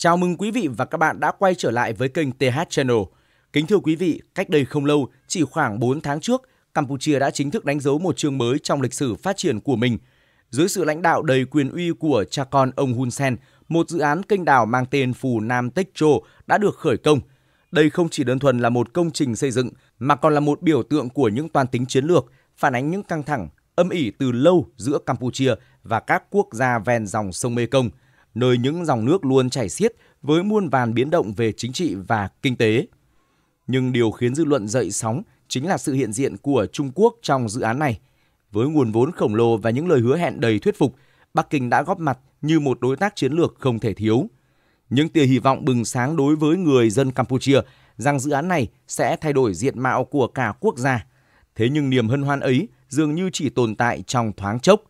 Chào mừng quý vị và các bạn đã quay trở lại với kênh TH Channel. Kính thưa quý vị, cách đây không lâu, chỉ khoảng 4 tháng trước, Campuchia đã chính thức đánh dấu một chương mới trong lịch sử phát triển của mình. Dưới sự lãnh đạo đầy quyền uy của cha con ông Hun Sen, một dự án kênh đào mang tên Phù Nam Tích Châu đã được khởi công. Đây không chỉ đơn thuần là một công trình xây dựng mà còn là một biểu tượng của những toàn tính chiến lược, phản ánh những căng thẳng âm ỉ từ lâu giữa Campuchia và các quốc gia ven dòng sông Mekong – nơi những dòng nước luôn chảy xiết với muôn vàn biến động về chính trị và kinh tế. Nhưng điều khiến dư luận dậy sóng chính là sự hiện diện của Trung Quốc trong dự án này. Với nguồn vốn khổng lồ và những lời hứa hẹn đầy thuyết phục, Bắc Kinh đã góp mặt như một đối tác chiến lược không thể thiếu. Những tia hy vọng bừng sáng đối với người dân Campuchia rằng dự án này sẽ thay đổi diện mạo của cả quốc gia. Thế nhưng niềm hân hoan ấy dường như chỉ tồn tại trong thoáng chốc.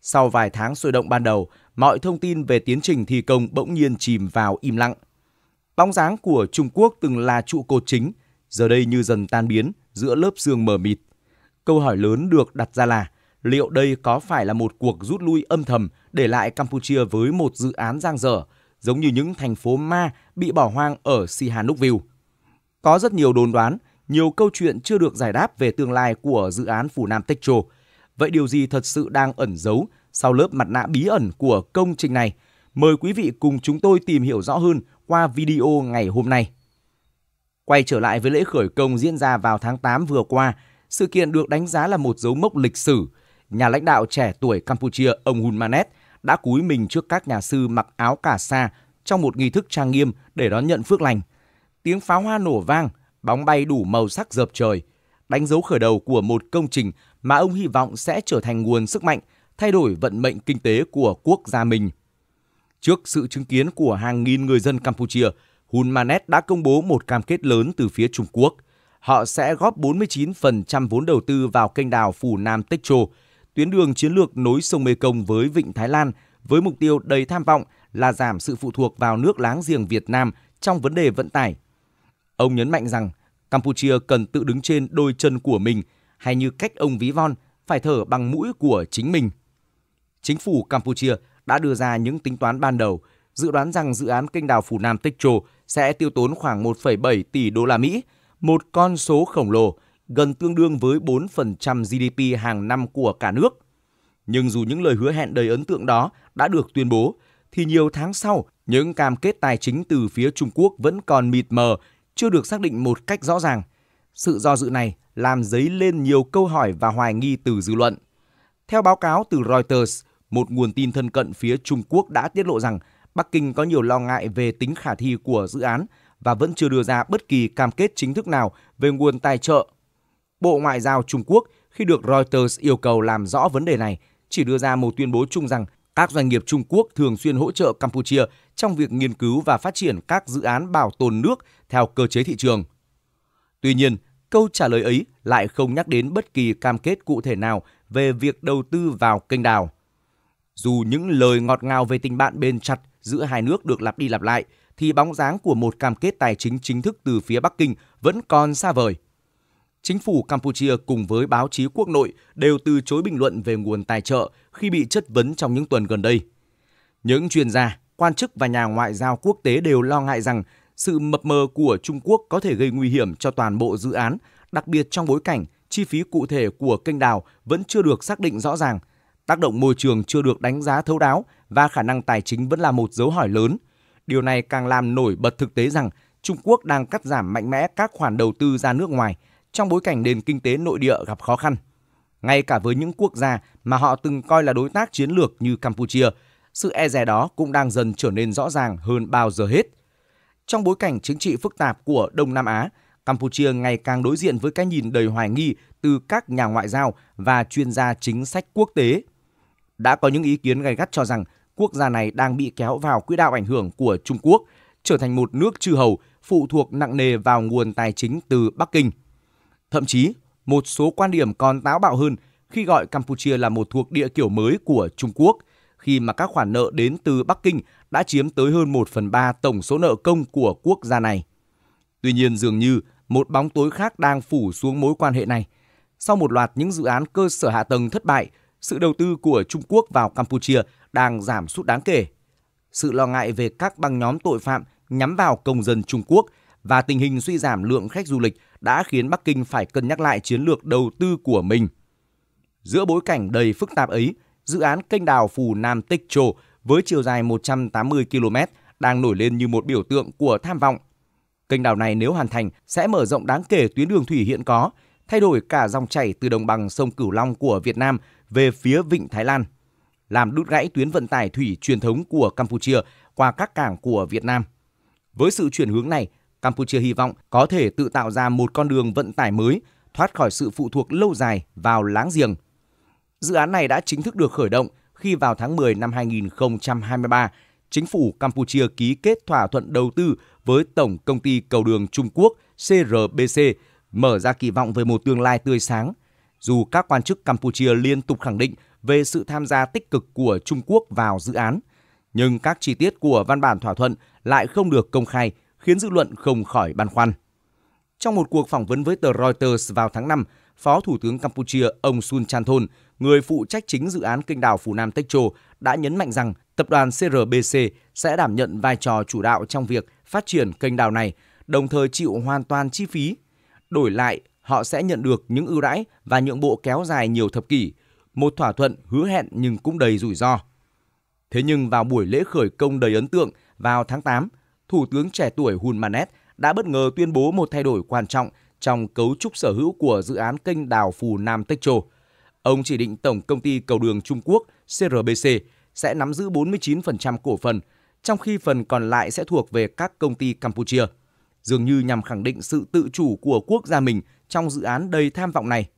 Sau vài tháng sôi động ban đầu, mọi thông tin về tiến trình thi công bỗng nhiên chìm vào im lặng. Bóng dáng của Trung Quốc từng là trụ cột chính, giờ đây như dần tan biến giữa lớp sương mờ mịt. Câu hỏi lớn được đặt ra là liệu đây có phải là một cuộc rút lui âm thầm để lại Campuchia với một dự án giang dở, giống như những thành phố ma bị bỏ hoang ở Sihanoukville. Có rất nhiều đồn đoán, nhiều câu chuyện chưa được giải đáp về tương lai của dự án Phủ Nam Textro. Vậy điều gì thật sự đang ẩn giấu sau lớp mặt nạ bí ẩn của công trình này. Mời quý vị cùng chúng tôi tìm hiểu rõ hơn qua video ngày hôm nay. Quay trở lại với lễ khởi công diễn ra vào tháng 8 vừa qua, sự kiện được đánh giá là một dấu mốc lịch sử. Nhà lãnh đạo trẻ tuổi Campuchia ông Hun Manet đã cúi mình trước các nhà sư mặc áo cà sa trong một nghi thức trang nghiêm để đón nhận phước lành. Tiếng pháo hoa nổ vang, bóng bay đủ màu sắc dập trời, đánh dấu khởi đầu của một công trình mà ông hy vọng sẽ trở thành nguồn sức mạnh thay đổi vận mệnh kinh tế của quốc gia mình. Trước sự chứng kiến của hàng nghìn người dân Campuchia, Hun Manet đã công bố một cam kết lớn từ phía Trung Quốc. Họ sẽ góp 49% vốn đầu tư vào kênh đào Phủ Nam Tích châu tuyến đường chiến lược nối sông Mekong với Vịnh Thái Lan với mục tiêu đầy tham vọng là giảm sự phụ thuộc vào nước láng giềng Việt Nam trong vấn đề vận tải. Ông nhấn mạnh rằng Campuchia cần tự đứng trên đôi chân của mình hay như cách ông ví von, phải thở bằng mũi của chính mình chính phủ Campuchia đã đưa ra những tính toán ban đầu, dự đoán rằng dự án kênh đào Phù Nam Techo sẽ tiêu tốn khoảng 1,7 tỷ đô la Mỹ, một con số khổng lồ, gần tương đương với 4% GDP hàng năm của cả nước. Nhưng dù những lời hứa hẹn đầy ấn tượng đó đã được tuyên bố, thì nhiều tháng sau, những cam kết tài chính từ phía Trung Quốc vẫn còn mịt mờ, chưa được xác định một cách rõ ràng. Sự do dự này làm dấy lên nhiều câu hỏi và hoài nghi từ dư luận. Theo báo cáo từ Reuters, một nguồn tin thân cận phía Trung Quốc đã tiết lộ rằng Bắc Kinh có nhiều lo ngại về tính khả thi của dự án và vẫn chưa đưa ra bất kỳ cam kết chính thức nào về nguồn tài trợ. Bộ Ngoại giao Trung Quốc khi được Reuters yêu cầu làm rõ vấn đề này chỉ đưa ra một tuyên bố chung rằng các doanh nghiệp Trung Quốc thường xuyên hỗ trợ Campuchia trong việc nghiên cứu và phát triển các dự án bảo tồn nước theo cơ chế thị trường. Tuy nhiên, câu trả lời ấy lại không nhắc đến bất kỳ cam kết cụ thể nào về việc đầu tư vào kênh đào. Dù những lời ngọt ngào về tình bạn bền chặt giữa hai nước được lặp đi lặp lại, thì bóng dáng của một cam kết tài chính chính thức từ phía Bắc Kinh vẫn còn xa vời. Chính phủ Campuchia cùng với báo chí quốc nội đều từ chối bình luận về nguồn tài trợ khi bị chất vấn trong những tuần gần đây. Những chuyên gia, quan chức và nhà ngoại giao quốc tế đều lo ngại rằng sự mập mờ của Trung Quốc có thể gây nguy hiểm cho toàn bộ dự án, đặc biệt trong bối cảnh chi phí cụ thể của kênh đào vẫn chưa được xác định rõ ràng – Tác động môi trường chưa được đánh giá thấu đáo và khả năng tài chính vẫn là một dấu hỏi lớn. Điều này càng làm nổi bật thực tế rằng Trung Quốc đang cắt giảm mạnh mẽ các khoản đầu tư ra nước ngoài trong bối cảnh nền kinh tế nội địa gặp khó khăn. Ngay cả với những quốc gia mà họ từng coi là đối tác chiến lược như Campuchia, sự e dè đó cũng đang dần trở nên rõ ràng hơn bao giờ hết. Trong bối cảnh chính trị phức tạp của Đông Nam Á, Campuchia ngày càng đối diện với cái nhìn đầy hoài nghi từ các nhà ngoại giao và chuyên gia chính sách quốc tế đã có những ý kiến gay gắt cho rằng quốc gia này đang bị kéo vào quỹ đạo ảnh hưởng của Trung Quốc, trở thành một nước chư hầu phụ thuộc nặng nề vào nguồn tài chính từ Bắc Kinh. Thậm chí, một số quan điểm còn táo bạo hơn khi gọi Campuchia là một thuộc địa kiểu mới của Trung Quốc, khi mà các khoản nợ đến từ Bắc Kinh đã chiếm tới hơn 1 phần 3 tổng số nợ công của quốc gia này. Tuy nhiên dường như một bóng tối khác đang phủ xuống mối quan hệ này. Sau một loạt những dự án cơ sở hạ tầng thất bại sự đầu tư của Trung Quốc vào Campuchia đang giảm sút đáng kể. Sự lo ngại về các băng nhóm tội phạm nhắm vào công dân Trung Quốc và tình hình suy giảm lượng khách du lịch đã khiến Bắc Kinh phải cân nhắc lại chiến lược đầu tư của mình. Giữa bối cảnh đầy phức tạp ấy, dự án kênh đào Phù Nam Tích Trồ với chiều dài 180 km đang nổi lên như một biểu tượng của tham vọng. Kênh đào này nếu hoàn thành sẽ mở rộng đáng kể tuyến đường thủy hiện có, thay đổi cả dòng chảy từ đồng bằng sông Cửu Long của Việt Nam về phía vịnh Thái Lan, làm đứt gãy tuyến vận tải thủy truyền thống của Campuchia qua các cảng của Việt Nam. Với sự chuyển hướng này, Campuchia hy vọng có thể tự tạo ra một con đường vận tải mới, thoát khỏi sự phụ thuộc lâu dài vào láng giềng. Dự án này đã chính thức được khởi động khi vào tháng 10 năm 2023, chính phủ Campuchia ký kết thỏa thuận đầu tư với Tổng Công ty Cầu đường Trung Quốc CRBC, mở ra kỳ vọng về một tương lai tươi sáng – dù các quan chức Campuchia liên tục khẳng định về sự tham gia tích cực của Trung Quốc vào dự án. Nhưng các chi tiết của văn bản thỏa thuận lại không được công khai, khiến dư luận không khỏi băn khoăn. Trong một cuộc phỏng vấn với tờ Reuters vào tháng 5, Phó Thủ tướng Campuchia ông Sun Chanthol, người phụ trách chính dự án kênh đảo Phù Nam Techo, đã nhấn mạnh rằng tập đoàn CRBC sẽ đảm nhận vai trò chủ đạo trong việc phát triển kênh đảo này, đồng thời chịu hoàn toàn chi phí. Đổi lại, họ sẽ nhận được những ưu đãi và nhượng bộ kéo dài nhiều thập kỷ, một thỏa thuận hứa hẹn nhưng cũng đầy rủi ro. Thế nhưng vào buổi lễ khởi công đầy ấn tượng vào tháng 8, Thủ tướng trẻ tuổi Hun Manet đã bất ngờ tuyên bố một thay đổi quan trọng trong cấu trúc sở hữu của dự án kênh đào Phù Nam Tech Châu. Ông chỉ định Tổng Công ty Cầu đường Trung Quốc CRBC sẽ nắm giữ 49% cổ phần, trong khi phần còn lại sẽ thuộc về các công ty Campuchia, dường như nhằm khẳng định sự tự chủ của quốc gia mình trong dự án đầy tham vọng này.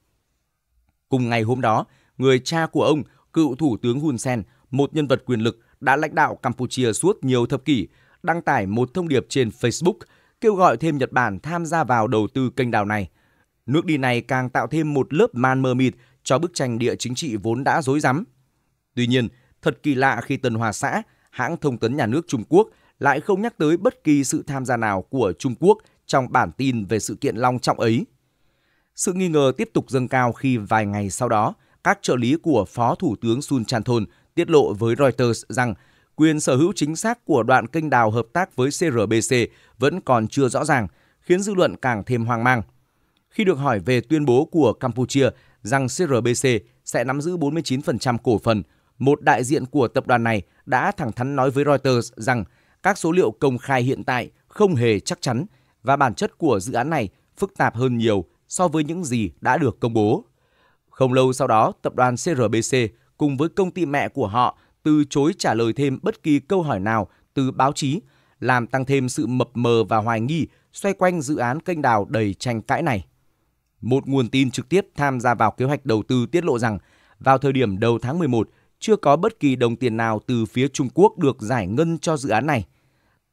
Cùng ngày hôm đó, người cha của ông, cựu Thủ tướng Hun Sen, một nhân vật quyền lực đã lãnh đạo Campuchia suốt nhiều thập kỷ, đăng tải một thông điệp trên Facebook kêu gọi thêm Nhật Bản tham gia vào đầu tư kênh đào này. Nước đi này càng tạo thêm một lớp man mờ mịt cho bức tranh địa chính trị vốn đã rối rắm. Tuy nhiên, thật kỳ lạ khi Tân Hòa xã, hãng thông tấn nhà nước Trung Quốc lại không nhắc tới bất kỳ sự tham gia nào của Trung Quốc trong bản tin về sự kiện long trọng ấy. Sự nghi ngờ tiếp tục dâng cao khi vài ngày sau đó, các trợ lý của Phó Thủ tướng Sun Chanthol tiết lộ với Reuters rằng quyền sở hữu chính xác của đoạn kênh đào hợp tác với CRBC vẫn còn chưa rõ ràng, khiến dư luận càng thêm hoang mang. Khi được hỏi về tuyên bố của Campuchia rằng CRBC sẽ nắm giữ 49% cổ phần, một đại diện của tập đoàn này đã thẳng thắn nói với Reuters rằng các số liệu công khai hiện tại không hề chắc chắn và bản chất của dự án này phức tạp hơn nhiều so với những gì đã được công bố. Không lâu sau đó, tập đoàn CRBC cùng với công ty mẹ của họ từ chối trả lời thêm bất kỳ câu hỏi nào từ báo chí, làm tăng thêm sự mập mờ và hoài nghi xoay quanh dự án kênh đào đầy tranh cãi này. Một nguồn tin trực tiếp tham gia vào kế hoạch đầu tư tiết lộ rằng vào thời điểm đầu tháng 11 chưa có bất kỳ đồng tiền nào từ phía Trung Quốc được giải ngân cho dự án này.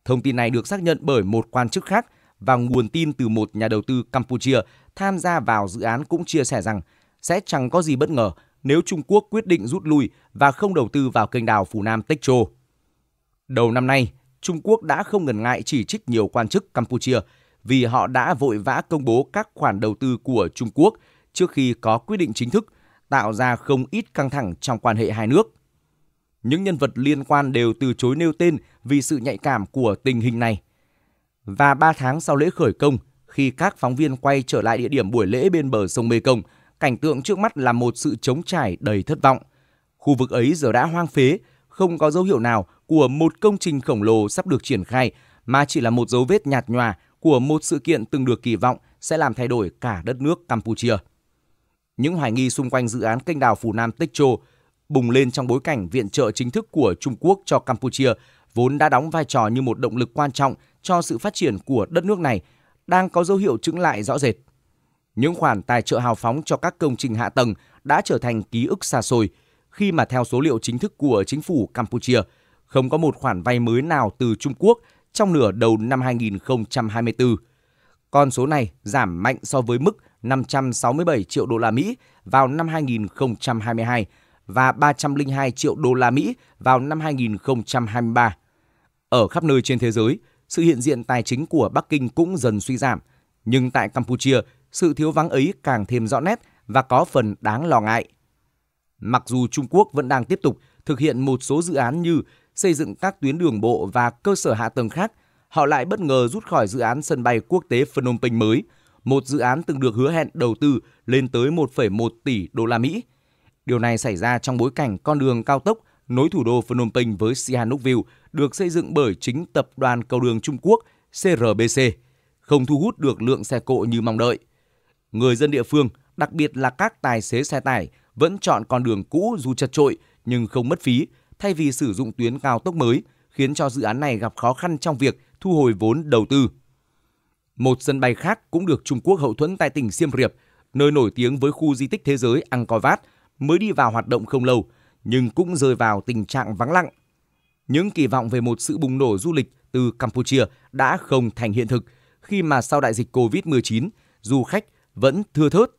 Thông tin này được xác nhận bởi một quan chức khác và nguồn tin từ một nhà đầu tư Campuchia tham gia vào dự án cũng chia sẻ rằng sẽ chẳng có gì bất ngờ nếu Trung Quốc quyết định rút lui và không đầu tư vào kênh đào Phù Nam Châu. Đầu năm nay, Trung Quốc đã không ngần ngại chỉ trích nhiều quan chức Campuchia vì họ đã vội vã công bố các khoản đầu tư của Trung Quốc trước khi có quyết định chính thức, tạo ra không ít căng thẳng trong quan hệ hai nước. Những nhân vật liên quan đều từ chối nêu tên vì sự nhạy cảm của tình hình này. Và 3 tháng sau lễ khởi công, khi các phóng viên quay trở lại địa điểm buổi lễ bên bờ sông Mê Công, cảnh tượng trước mắt là một sự trống trải đầy thất vọng. Khu vực ấy giờ đã hoang phế, không có dấu hiệu nào của một công trình khổng lồ sắp được triển khai, mà chỉ là một dấu vết nhạt nhòa của một sự kiện từng được kỳ vọng sẽ làm thay đổi cả đất nước Campuchia. Những hoài nghi xung quanh dự án kênh đào Phù Nam Techcho bùng lên trong bối cảnh viện trợ chính thức của Trung Quốc cho Campuchia vốn đã đóng vai trò như một động lực quan trọng cho sự phát triển của đất nước này đang có dấu hiệu chững lại rõ rệt. Những khoản tài trợ hào phóng cho các công trình hạ tầng đã trở thành ký ức xa xôi khi mà theo số liệu chính thức của chính phủ Campuchia, không có một khoản vay mới nào từ Trung Quốc trong nửa đầu năm 2024. Con số này giảm mạnh so với mức 567 triệu đô la Mỹ vào năm 2022 và 302 triệu đô la Mỹ vào năm 2023. Ở khắp nơi trên thế giới, sự hiện diện tài chính của Bắc Kinh cũng dần suy giảm. Nhưng tại Campuchia, sự thiếu vắng ấy càng thêm rõ nét và có phần đáng lo ngại. Mặc dù Trung Quốc vẫn đang tiếp tục thực hiện một số dự án như xây dựng các tuyến đường bộ và cơ sở hạ tầng khác, họ lại bất ngờ rút khỏi dự án sân bay quốc tế Phnom Penh mới, một dự án từng được hứa hẹn đầu tư lên tới 1,1 tỷ đô la Mỹ. Điều này xảy ra trong bối cảnh con đường cao tốc nối thủ đô Phnom Penh với Sihanoukville được xây dựng bởi chính tập đoàn cầu đường Trung Quốc CRBC, không thu hút được lượng xe cộ như mong đợi. Người dân địa phương, đặc biệt là các tài xế xe tải, vẫn chọn con đường cũ dù chật trội nhưng không mất phí, thay vì sử dụng tuyến cao tốc mới, khiến cho dự án này gặp khó khăn trong việc thu hồi vốn đầu tư. Một sân bay khác cũng được Trung Quốc hậu thuẫn tại tỉnh Siem Reap, nơi nổi tiếng với khu di tích thế giới Angkor Wat, mới đi vào hoạt động không lâu – nhưng cũng rơi vào tình trạng vắng lặng. Những kỳ vọng về một sự bùng nổ du lịch từ Campuchia đã không thành hiện thực khi mà sau đại dịch COVID-19, du khách vẫn thưa thớt.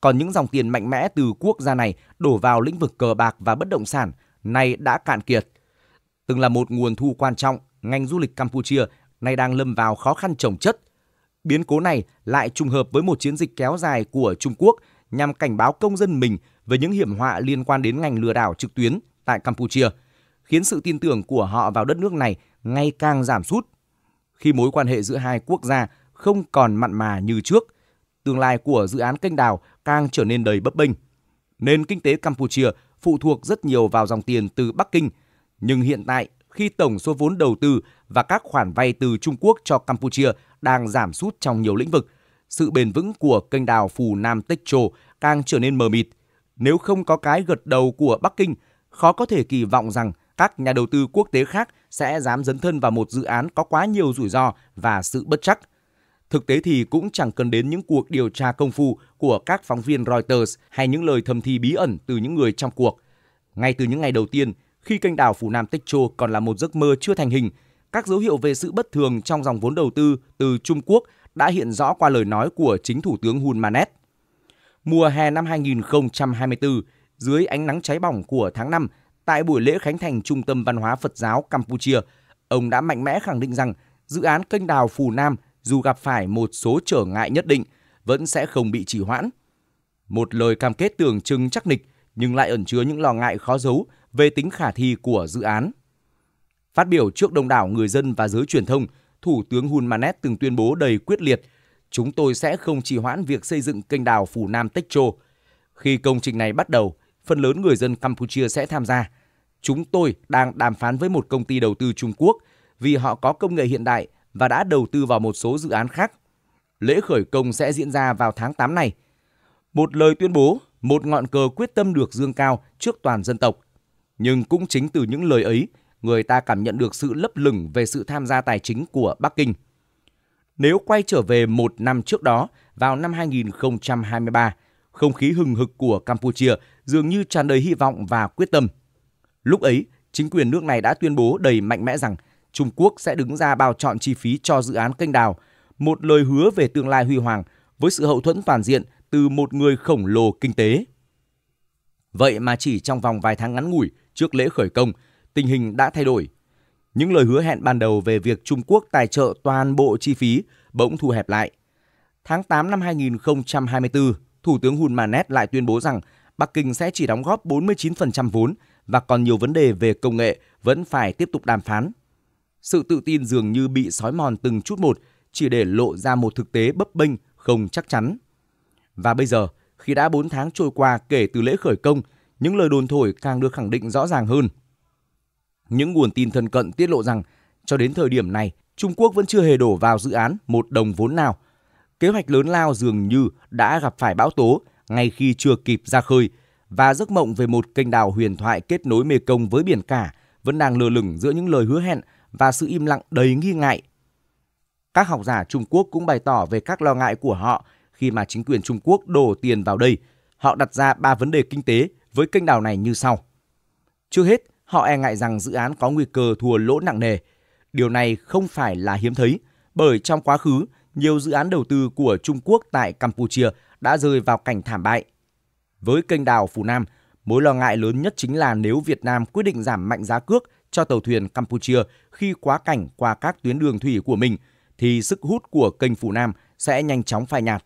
Còn những dòng tiền mạnh mẽ từ quốc gia này đổ vào lĩnh vực cờ bạc và bất động sản nay đã cạn kiệt. Từng là một nguồn thu quan trọng, ngành du lịch Campuchia nay đang lâm vào khó khăn trồng chất. Biến cố này lại trùng hợp với một chiến dịch kéo dài của Trung Quốc nhằm cảnh báo công dân mình về những hiểm họa liên quan đến ngành lừa đảo trực tuyến tại Campuchia, khiến sự tin tưởng của họ vào đất nước này ngày càng giảm sút. Khi mối quan hệ giữa hai quốc gia không còn mặn mà như trước, tương lai của dự án kênh đào càng trở nên đầy bấp bênh. Nền kinh tế Campuchia phụ thuộc rất nhiều vào dòng tiền từ Bắc Kinh, nhưng hiện tại khi tổng số vốn đầu tư và các khoản vay từ Trung Quốc cho Campuchia đang giảm sút trong nhiều lĩnh vực, sự bền vững của kênh đào Phù Nam Tích Trồ càng trở nên mờ mịt nếu không có cái gật đầu của Bắc Kinh, khó có thể kỳ vọng rằng các nhà đầu tư quốc tế khác sẽ dám dấn thân vào một dự án có quá nhiều rủi ro và sự bất chắc. Thực tế thì cũng chẳng cần đến những cuộc điều tra công phu của các phóng viên Reuters hay những lời thầm thì bí ẩn từ những người trong cuộc. Ngay từ những ngày đầu tiên, khi kênh đảo Phủ Nam Techo còn là một giấc mơ chưa thành hình, các dấu hiệu về sự bất thường trong dòng vốn đầu tư từ Trung Quốc đã hiện rõ qua lời nói của chính Thủ tướng Hun Manet mùa hè năm 2024 dưới ánh nắng cháy bỏng của tháng 5 tại buổi lễ khánh thành Trung tâm Văn hóa Phật giáo Campuchia, ông đã mạnh mẽ khẳng định rằng dự án kênh đào Phù Nam dù gặp phải một số trở ngại nhất định vẫn sẽ không bị trì hoãn. Một lời cam kết tưởng chừng chắc nịch nhưng lại ẩn chứa những lo ngại khó giấu về tính khả thi của dự án. Phát biểu trước đông đảo người dân và giới truyền thông, Thủ tướng Hun Manet từng tuyên bố đầy quyết liệt – chúng tôi sẽ không trì hoãn việc xây dựng kênh đào Phù Nam Tech Châu. Khi công trình này bắt đầu, phần lớn người dân Campuchia sẽ tham gia. Chúng tôi đang đàm phán với một công ty đầu tư Trung Quốc vì họ có công nghệ hiện đại và đã đầu tư vào một số dự án khác. Lễ khởi công sẽ diễn ra vào tháng 8 này. Một lời tuyên bố, một ngọn cờ quyết tâm được dương cao trước toàn dân tộc. Nhưng cũng chính từ những lời ấy, người ta cảm nhận được sự lấp lửng về sự tham gia tài chính của Bắc Kinh – nếu quay trở về một năm trước đó, vào năm 2023, không khí hừng hực của Campuchia dường như tràn đầy hy vọng và quyết tâm. Lúc ấy, chính quyền nước này đã tuyên bố đầy mạnh mẽ rằng Trung Quốc sẽ đứng ra bao trọn chi phí cho dự án kênh đào, một lời hứa về tương lai huy hoàng với sự hậu thuẫn toàn diện từ một người khổng lồ kinh tế. Vậy mà chỉ trong vòng vài tháng ngắn ngủi trước lễ khởi công, tình hình đã thay đổi. Những lời hứa hẹn ban đầu về việc Trung Quốc tài trợ toàn bộ chi phí bỗng thu hẹp lại. Tháng 8 năm 2024, Thủ tướng Hun Manet lại tuyên bố rằng Bắc Kinh sẽ chỉ đóng góp 49% vốn và còn nhiều vấn đề về công nghệ vẫn phải tiếp tục đàm phán. Sự tự tin dường như bị sói mòn từng chút một chỉ để lộ ra một thực tế bấp bênh không chắc chắn. Và bây giờ, khi đã 4 tháng trôi qua kể từ lễ khởi công, những lời đồn thổi càng được khẳng định rõ ràng hơn – những nguồn tin thân cận tiết lộ rằng cho đến thời điểm này, Trung Quốc vẫn chưa hề đổ vào dự án một đồng vốn nào. Kế hoạch lớn lao dường như đã gặp phải bão tố ngay khi chưa kịp ra khơi và giấc mộng về một kênh đào huyền thoại kết nối Mê Công với biển cả vẫn đang lơ lửng giữa những lời hứa hẹn và sự im lặng đầy nghi ngại. Các học giả Trung Quốc cũng bày tỏ về các lo ngại của họ khi mà chính quyền Trung Quốc đổ tiền vào đây. Họ đặt ra ba vấn đề kinh tế với kênh đào này như sau. Trước hết, Họ e ngại rằng dự án có nguy cơ thua lỗ nặng nề. Điều này không phải là hiếm thấy, bởi trong quá khứ, nhiều dự án đầu tư của Trung Quốc tại Campuchia đã rơi vào cảnh thảm bại. Với kênh đào Phú Nam, mối lo ngại lớn nhất chính là nếu Việt Nam quyết định giảm mạnh giá cước cho tàu thuyền Campuchia khi quá cảnh qua các tuyến đường thủy của mình, thì sức hút của kênh Phú Nam sẽ nhanh chóng phai nhạt.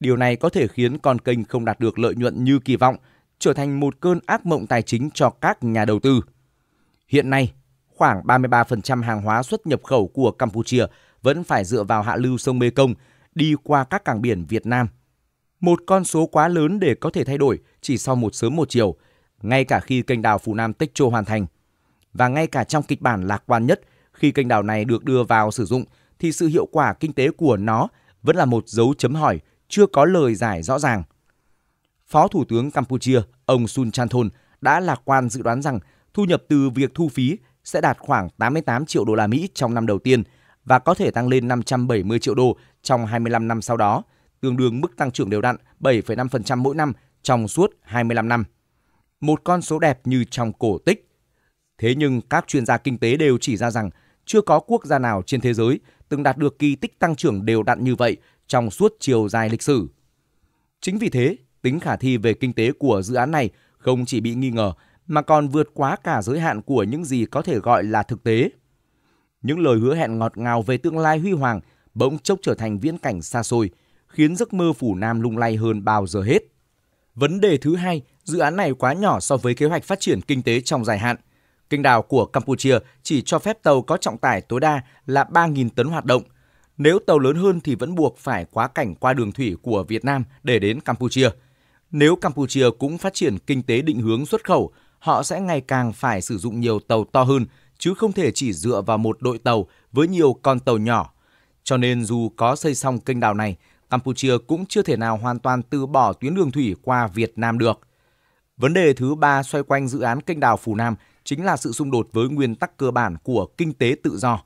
Điều này có thể khiến con kênh không đạt được lợi nhuận như kỳ vọng – trở thành một cơn ác mộng tài chính cho các nhà đầu tư. Hiện nay, khoảng 33% hàng hóa xuất nhập khẩu của Campuchia vẫn phải dựa vào hạ lưu sông Mekong đi qua các cảng biển Việt Nam. Một con số quá lớn để có thể thay đổi chỉ sau một sớm một chiều, ngay cả khi kênh đào Phú Nam Tích Châu hoàn thành. Và ngay cả trong kịch bản lạc quan nhất, khi kênh đào này được đưa vào sử dụng thì sự hiệu quả kinh tế của nó vẫn là một dấu chấm hỏi chưa có lời giải rõ ràng. Phó Thủ tướng Campuchia ông Sun Chanthol đã lạc quan dự đoán rằng thu nhập từ việc thu phí sẽ đạt khoảng 88 triệu đô la Mỹ trong năm đầu tiên và có thể tăng lên 570 triệu đô trong 25 năm sau đó, tương đương mức tăng trưởng đều đặn 7,5% mỗi năm trong suốt 25 năm. Một con số đẹp như trong cổ tích. Thế nhưng các chuyên gia kinh tế đều chỉ ra rằng chưa có quốc gia nào trên thế giới từng đạt được kỳ tích tăng trưởng đều đặn như vậy trong suốt chiều dài lịch sử. Chính vì thế, tính khả thi về kinh tế của dự án này không chỉ bị nghi ngờ mà còn vượt quá cả giới hạn của những gì có thể gọi là thực tế. Những lời hứa hẹn ngọt ngào về tương lai huy hoàng bỗng chốc trở thành viễn cảnh xa xôi, khiến giấc mơ phủ Nam lung lay hơn bao giờ hết. Vấn đề thứ hai, dự án này quá nhỏ so với kế hoạch phát triển kinh tế trong dài hạn. Kênh đào của Campuchia chỉ cho phép tàu có trọng tải tối đa là 3.000 tấn hoạt động. Nếu tàu lớn hơn thì vẫn buộc phải quá cảnh qua đường thủy của Việt Nam để đến Campuchia – nếu Campuchia cũng phát triển kinh tế định hướng xuất khẩu, họ sẽ ngày càng phải sử dụng nhiều tàu to hơn, chứ không thể chỉ dựa vào một đội tàu với nhiều con tàu nhỏ. Cho nên dù có xây xong kênh đào này, Campuchia cũng chưa thể nào hoàn toàn từ bỏ tuyến đường thủy qua Việt Nam được. Vấn đề thứ ba xoay quanh dự án kênh đào Phù Nam chính là sự xung đột với nguyên tắc cơ bản của kinh tế tự do.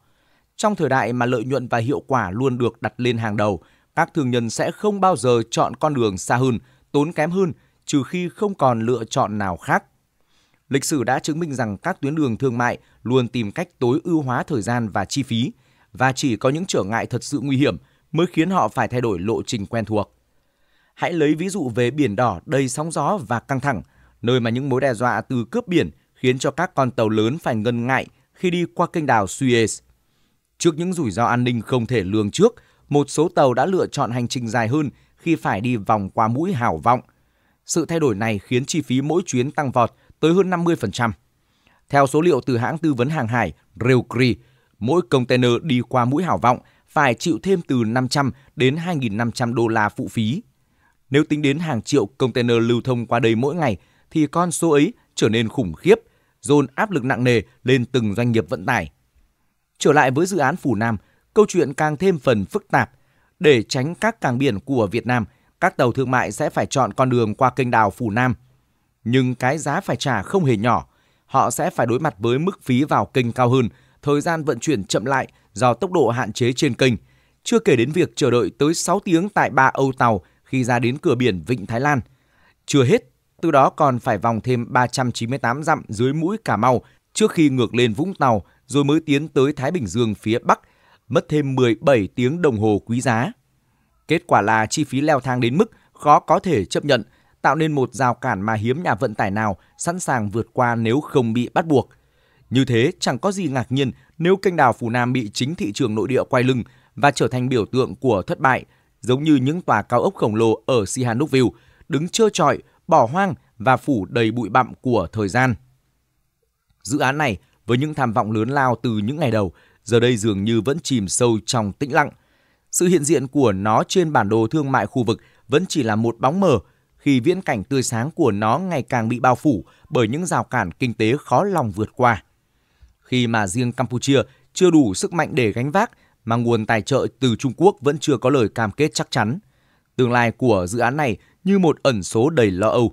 Trong thời đại mà lợi nhuận và hiệu quả luôn được đặt lên hàng đầu, các thương nhân sẽ không bao giờ chọn con đường xa hơn – tốn kém hơn trừ khi không còn lựa chọn nào khác. Lịch sử đã chứng minh rằng các tuyến đường thương mại luôn tìm cách tối ưu hóa thời gian và chi phí và chỉ có những trở ngại thật sự nguy hiểm mới khiến họ phải thay đổi lộ trình quen thuộc. Hãy lấy ví dụ về biển đỏ đầy sóng gió và căng thẳng, nơi mà những mối đe dọa từ cướp biển khiến cho các con tàu lớn phải ngần ngại khi đi qua kênh đào Suez. Trước những rủi ro an ninh không thể lường trước, một số tàu đã lựa chọn hành trình dài hơn khi phải đi vòng qua mũi Hảo Vọng. Sự thay đổi này khiến chi phí mỗi chuyến tăng vọt tới hơn 50%. Theo số liệu từ hãng tư vấn hàng hải Railcree, mỗi container đi qua mũi Hảo Vọng phải chịu thêm từ 500 đến 2.500 đô la phụ phí. Nếu tính đến hàng triệu container lưu thông qua đây mỗi ngày, thì con số ấy trở nên khủng khiếp, dồn áp lực nặng nề lên từng doanh nghiệp vận tải. Trở lại với dự án Phủ Nam, câu chuyện càng thêm phần phức tạp để tránh các cảng biển của Việt Nam, các tàu thương mại sẽ phải chọn con đường qua kênh đào Phù Nam. Nhưng cái giá phải trả không hề nhỏ. Họ sẽ phải đối mặt với mức phí vào kênh cao hơn, thời gian vận chuyển chậm lại do tốc độ hạn chế trên kênh. Chưa kể đến việc chờ đợi tới 6 tiếng tại ba âu tàu khi ra đến cửa biển Vịnh Thái Lan. Chưa hết, từ đó còn phải vòng thêm 398 dặm dưới mũi Cà Mau trước khi ngược lên Vũng Tàu rồi mới tiến tới Thái Bình Dương phía Bắc mất thêm 17 tiếng đồng hồ quý giá. Kết quả là chi phí leo thang đến mức khó có thể chấp nhận, tạo nên một rào cản mà hiếm nhà vận tải nào sẵn sàng vượt qua nếu không bị bắt buộc. Như thế, chẳng có gì ngạc nhiên nếu kênh đào Phù Nam bị chính thị trường nội địa quay lưng và trở thành biểu tượng của thất bại, giống như những tòa cao ốc khổng lồ ở Sihanoukville, đứng trơ trọi, bỏ hoang và phủ đầy bụi bặm của thời gian. Dự án này, với những tham vọng lớn lao từ những ngày đầu, giờ đây dường như vẫn chìm sâu trong tĩnh lặng. Sự hiện diện của nó trên bản đồ thương mại khu vực vẫn chỉ là một bóng mờ khi viễn cảnh tươi sáng của nó ngày càng bị bao phủ bởi những rào cản kinh tế khó lòng vượt qua. Khi mà riêng Campuchia chưa đủ sức mạnh để gánh vác mà nguồn tài trợ từ Trung Quốc vẫn chưa có lời cam kết chắc chắn. Tương lai của dự án này như một ẩn số đầy lo âu.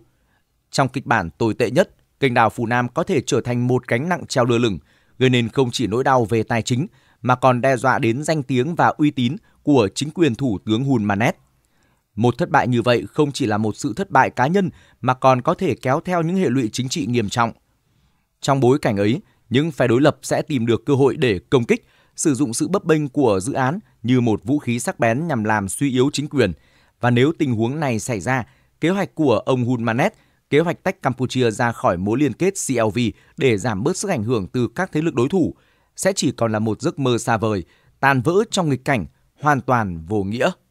Trong kịch bản tồi tệ nhất, kênh đào Phù Nam có thể trở thành một gánh nặng treo lơ lửng – gây nên không chỉ nỗi đau về tài chính mà còn đe dọa đến danh tiếng và uy tín của chính quyền thủ tướng Hun Manet. Một thất bại như vậy không chỉ là một sự thất bại cá nhân mà còn có thể kéo theo những hệ lụy chính trị nghiêm trọng. Trong bối cảnh ấy, những phe đối lập sẽ tìm được cơ hội để công kích, sử dụng sự bấp bênh của dự án như một vũ khí sắc bén nhằm làm suy yếu chính quyền. Và nếu tình huống này xảy ra, kế hoạch của ông Hun Manet – kế hoạch tách Campuchia ra khỏi mối liên kết CLV để giảm bớt sức ảnh hưởng từ các thế lực đối thủ sẽ chỉ còn là một giấc mơ xa vời, tan vỡ trong nghịch cảnh hoàn toàn vô nghĩa.